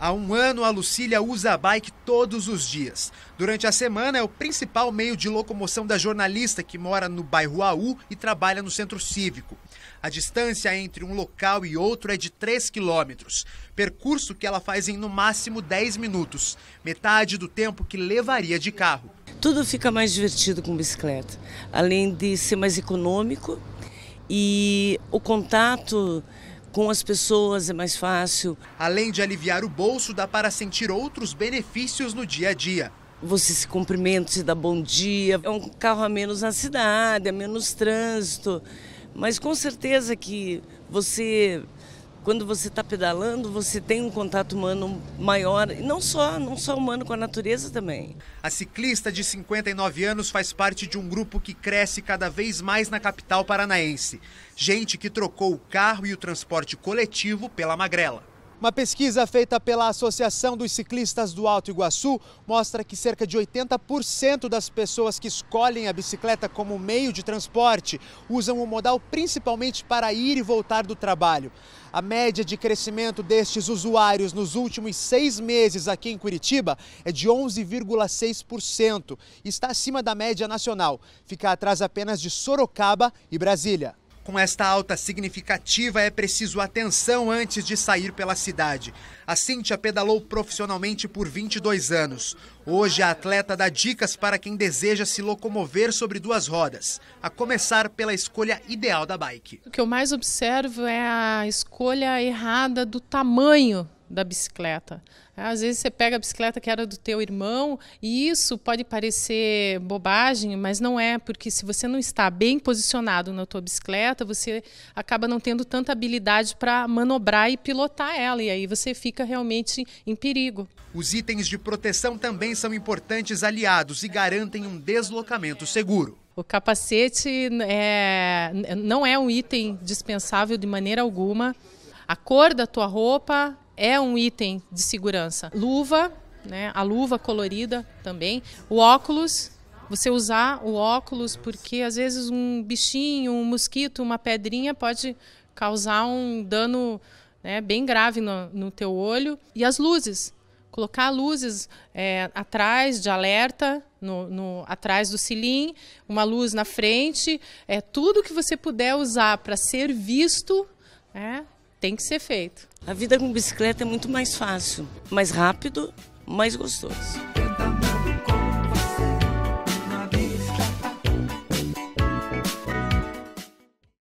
Há um ano, a Lucília usa a bike todos os dias. Durante a semana, é o principal meio de locomoção da jornalista que mora no bairro Aú e trabalha no centro cívico. A distância entre um local e outro é de 3 quilômetros, percurso que ela faz em no máximo 10 minutos, metade do tempo que levaria de carro. Tudo fica mais divertido com bicicleta, além de ser mais econômico e o contato com as pessoas é mais fácil. Além de aliviar o bolso, dá para sentir outros benefícios no dia a dia. Você se cumprimenta, se dá bom dia, é um carro a menos na cidade, é menos trânsito, mas com certeza que você quando você está pedalando, você tem um contato humano maior, e não só, não só humano, com a natureza também. A ciclista de 59 anos faz parte de um grupo que cresce cada vez mais na capital paranaense. Gente que trocou o carro e o transporte coletivo pela magrela. Uma pesquisa feita pela Associação dos Ciclistas do Alto Iguaçu mostra que cerca de 80% das pessoas que escolhem a bicicleta como meio de transporte usam o modal principalmente para ir e voltar do trabalho. A média de crescimento destes usuários nos últimos seis meses aqui em Curitiba é de 11,6%. Está acima da média nacional. Fica atrás apenas de Sorocaba e Brasília. Com esta alta significativa, é preciso atenção antes de sair pela cidade. A Cíntia pedalou profissionalmente por 22 anos. Hoje, a atleta dá dicas para quem deseja se locomover sobre duas rodas, a começar pela escolha ideal da bike. O que eu mais observo é a escolha errada do tamanho da bicicleta. É, às vezes você pega a bicicleta que era do teu irmão e isso pode parecer bobagem, mas não é, porque se você não está bem posicionado na tua bicicleta, você acaba não tendo tanta habilidade para manobrar e pilotar ela, e aí você fica realmente em perigo. Os itens de proteção também são importantes aliados e garantem um deslocamento seguro. O capacete é, não é um item dispensável de maneira alguma. A cor da tua roupa é um item de segurança. Luva, né? A luva colorida também. O óculos, você usar o óculos porque às vezes um bichinho, um mosquito, uma pedrinha pode causar um dano né, bem grave no, no teu olho. E as luzes, colocar luzes é, atrás de alerta, no, no, atrás do cilim, uma luz na frente, é tudo que você puder usar para ser visto, né, tem que ser feito. A vida com bicicleta é muito mais fácil, mais rápido, mais gostoso.